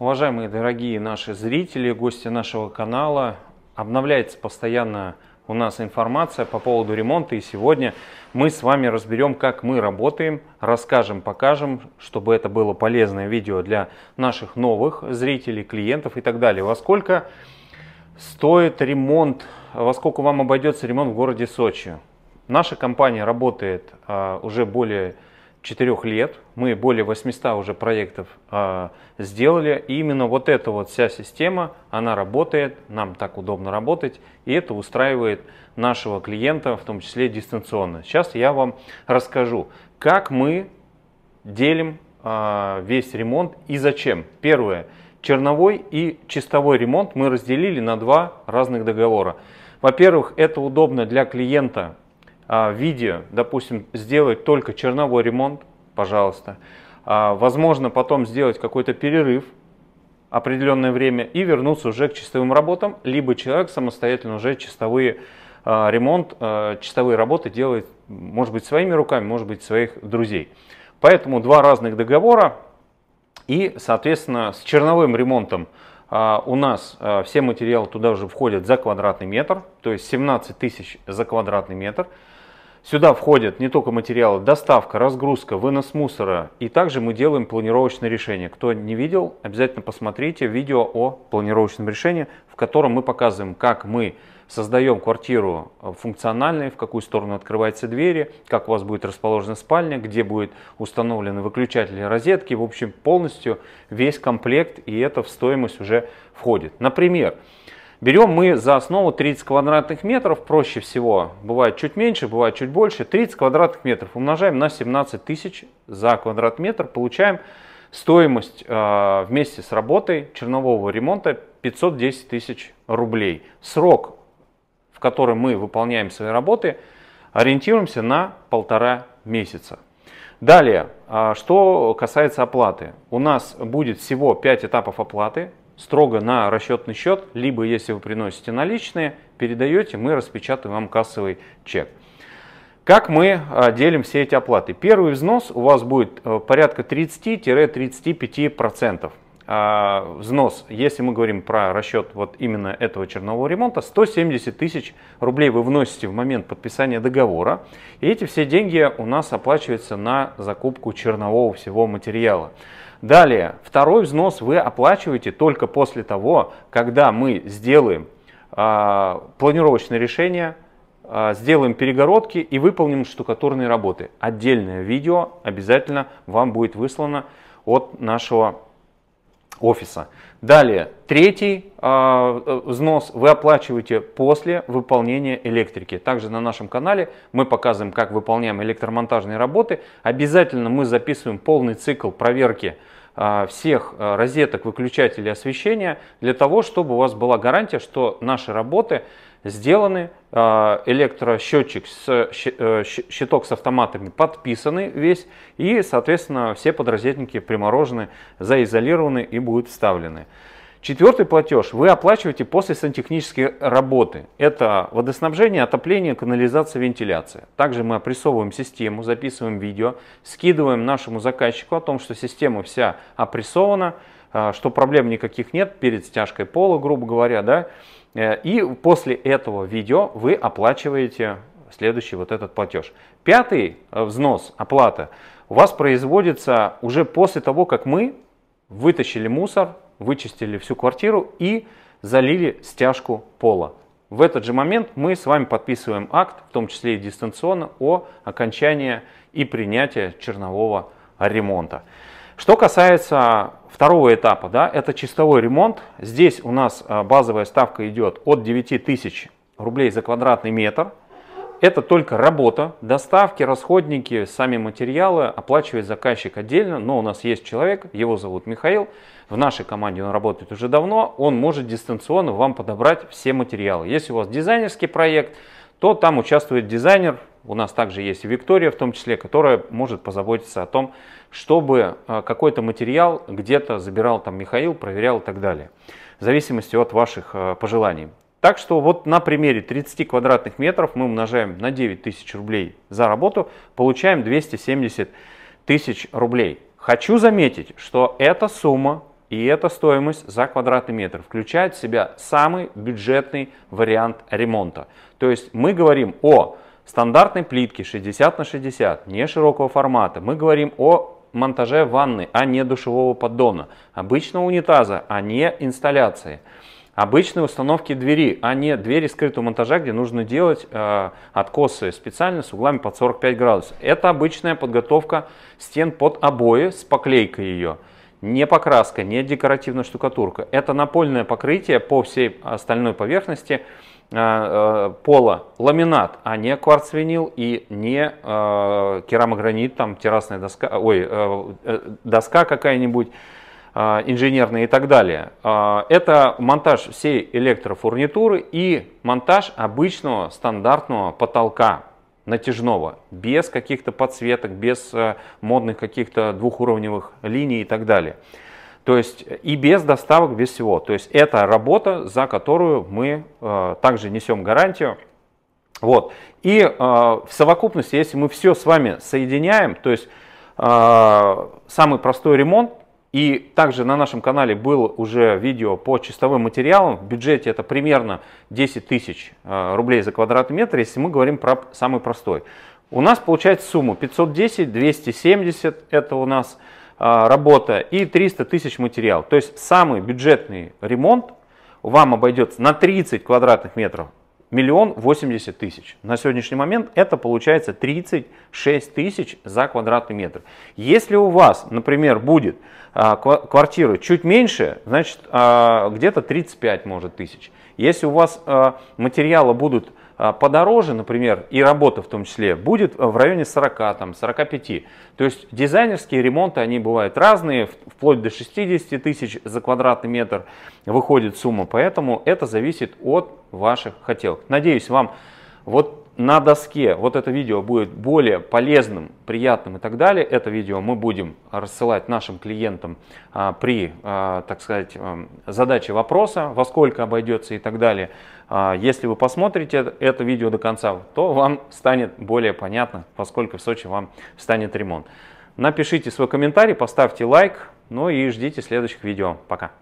Уважаемые дорогие наши зрители, гости нашего канала, обновляется постоянно у нас информация по поводу ремонта, и сегодня мы с вами разберем, как мы работаем, расскажем, покажем, чтобы это было полезное видео для наших новых зрителей, клиентов и так далее. Во сколько стоит ремонт, во сколько вам обойдется ремонт в городе Сочи? Наша компания работает а, уже более четырех лет. Мы более 800 уже проектов э, сделали. И именно вот эта вот вся система, она работает, нам так удобно работать, и это устраивает нашего клиента, в том числе дистанционно. Сейчас я вам расскажу, как мы делим э, весь ремонт и зачем. Первое, черновой и чистовой ремонт мы разделили на два разных договора. Во-первых, это удобно для клиента а, виде, допустим, сделать только черновой ремонт, пожалуйста. А, возможно, потом сделать какой-то перерыв определенное время и вернуться уже к чистовым работам, либо человек самостоятельно уже чистовые а, ремонт, чистовые работы делает, может быть, своими руками, может быть, своих друзей. Поэтому два разных договора и, соответственно, с черновым ремонтом у нас все материалы туда уже входят за квадратный метр, то есть 17 тысяч за квадратный метр. Сюда входят не только материалы, доставка, разгрузка, вынос мусора. И также мы делаем планировочное решение. Кто не видел, обязательно посмотрите видео о планировочном решении, в котором мы показываем, как мы создаем квартиру функциональной, в какую сторону открываются двери, как у вас будет расположена спальня, где будет установлены выключатели розетки. В общем, полностью весь комплект, и это в стоимость уже входит. Например, Берем мы за основу 30 квадратных метров, проще всего, бывает чуть меньше, бывает чуть больше, 30 квадратных метров умножаем на 17 тысяч за квадрат метр, получаем стоимость э, вместе с работой чернового ремонта 510 тысяч рублей. Срок, в который мы выполняем свои работы, ориентируемся на полтора месяца. Далее, а что касается оплаты. У нас будет всего 5 этапов оплаты строго на расчетный счет, либо если вы приносите наличные, передаете, мы распечатаем вам кассовый чек. Как мы а, делим все эти оплаты? Первый взнос у вас будет э, порядка 30-35%. А, взнос, если мы говорим про расчет вот именно этого чернового ремонта, 170 тысяч рублей вы вносите в момент подписания договора. И эти все деньги у нас оплачиваются на закупку чернового всего материала. Далее, второй взнос вы оплачиваете только после того, когда мы сделаем э, планировочное решение, э, сделаем перегородки и выполним штукатурные работы. Отдельное видео обязательно вам будет выслано от нашего офиса. Далее, третий а, э, взнос вы оплачиваете после выполнения электрики. Также на нашем канале мы показываем, как выполняем электромонтажные работы. Обязательно мы записываем полный цикл проверки а, всех а, розеток, выключателей освещения для того, чтобы у вас была гарантия, что наши работы сделаны, а, электросчетчик, с, э, э, щиток с автоматами подписаны весь и, соответственно, все подрозетники приморожены, заизолированы и будут вставлены. Четвертый платеж вы оплачиваете после сантехнической работы. Это водоснабжение, отопление, канализация, вентиляция. Также мы опрессовываем систему, записываем видео, скидываем нашему заказчику о том, что система вся опрессована, а, что проблем никаких нет перед стяжкой пола, грубо говоря. Да? Э, и после этого видео вы оплачиваете следующий вот этот платеж. Пятый э, взнос, оплата, у вас производится уже после того, как мы вытащили мусор, вычистили всю квартиру и залили стяжку пола. В этот же момент мы с вами подписываем акт, в том числе и дистанционно, о окончании и принятии чернового ремонта. Что касается второго этапа, да, это чистовой ремонт. Здесь у нас а, базовая ставка идет от 9 тысяч рублей за квадратный метр – это только работа, доставки, расходники, сами материалы оплачивает заказчик отдельно, но у нас есть человек, его зовут Михаил, в нашей команде он работает уже давно, он может дистанционно вам подобрать все материалы. Если у вас дизайнерский проект, то там участвует дизайнер, у нас также есть Виктория в том числе, которая может позаботиться о том, чтобы э, какой-то материал где-то забирал там Михаил, проверял и так далее. В зависимости от ваших э, пожеланий. Так что вот на примере 30 квадратных метров мы умножаем на 9 тысяч рублей за работу, получаем 270 тысяч рублей. Хочу заметить, что эта сумма и эта стоимость за квадратный метр включает в себя самый бюджетный вариант ремонта. То есть мы говорим о стандартной плитке 60 на 60, не широкого формата. Мы говорим о монтаже ванны, а не душевого поддона, обычного унитаза, а не инсталляции обычные установки двери, а не двери скрытого монтажа, где нужно делать э, откосы специально с углами под 45 градусов. Это обычная подготовка стен под обои с поклейкой ее. Не покраска, не декоративная штукатурка. Это напольное покрытие по всей остальной поверхности э, э, пола ламинат, а не кварцвинил и не э, керамогранит, там террасная доска, ой, э, э доска какая-нибудь а, инженерные и так далее. А, это монтаж всей электрофурнитуры и монтаж обычного стандартного потолка натяжного, без каких-то подсветок, без э, модных каких-то двухуровневых линий и так далее. То есть и без доставок, без всего. То есть это работа, за которую мы э, также несем гарантию. Вот. И э, в совокупности, если мы все с вами соединяем, то есть э, самый простой ремонт и также на нашем канале было уже видео по чистовым материалам. В бюджете это примерно 10 тысяч э, рублей за квадратный метр, если мы говорим про самый простой. У нас получается сумма 510, 270 это у нас э, работа и 300 тысяч материал. То есть самый бюджетный ремонт вам обойдется на 30 квадратных метров миллион восемьдесят тысяч. На сегодняшний момент это получается 36 тысяч за квадратный метр. Если у вас, например, будет а, квартира чуть меньше, значит а, где-то 35 может тысяч. Если у вас а, материалы будут а, подороже, например, и работа в том числе, будет э, в районе 40, там, 45. То есть дизайнерские ремонты, они бывают разные, вплоть до 60 тысяч за квадратный метр выходит сумма, поэтому это зависит от ваших хотелок. Надеюсь, вам вот на доске вот это видео будет более полезным, приятным и так далее. Это видео мы будем рассылать нашим клиентам а, при, а, так сказать, эм, задаче вопроса, во сколько обойдется и так далее. А, если вы посмотрите это видео до конца, то вам станет более понятно, во сколько в Сочи вам станет ремонт. Напишите свой комментарий, поставьте лайк, ну и ждите следующих видео. Пока!